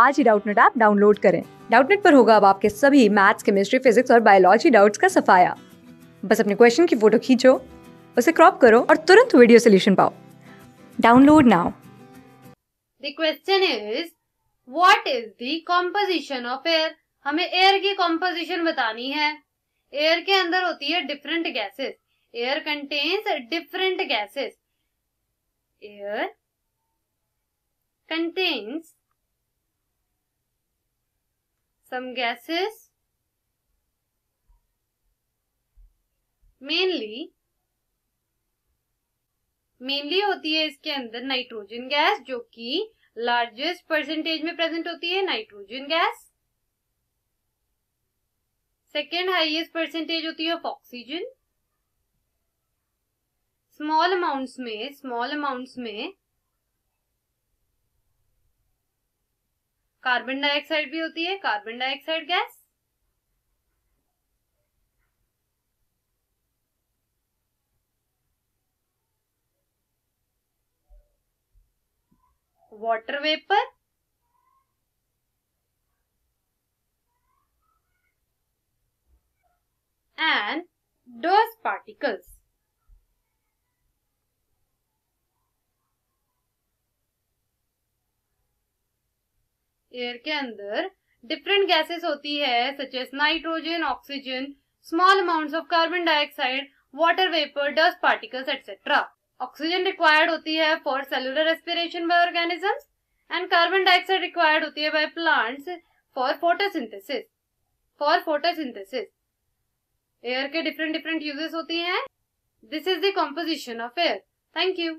आज ही Doubtnut app download करें डाउटनेट पर होगा अब आपके सभी मैथ्स केमिस्ट्री फिजिक्स और बायोलॉजी डाउट्स का सफाया बस अपने क्वेश्चन की फोटो खींचो उसे क्रॉप करो और तुरंत वीडियो सोल्यूशन पाओ download now the question is what is the composition of air हमें एयर की कॉम्पोजिशन बतानी है एयर के अंदर होती है different gases air contains different gases air contains some gases mainly mainly होती है इसके अंदर नाइट्रोजन गैस जो कि लार्जेस्ट परसेंटेज में प्रेजेंट होती है nitrogen gas second highest percentage होती है ऑफ ऑक्सीजन स्मॉल अमाउंट्स में स्मॉल अमाउंट्स में कार्बन डाइऑक्साइड भी होती है carbon dioxide gas water vapour and dust particles air के अंदर डिफरेंट गैसेस होती है such as nitrogen oxygen small amount of carbon dioxide water vapour dust particles etcetera oxygen required होती है for cellular respiration by organisms and carbon dioxide required होती है by plants for photosynthesis for photosynthesis air के different different uses होती हैं this is the composition of air thank you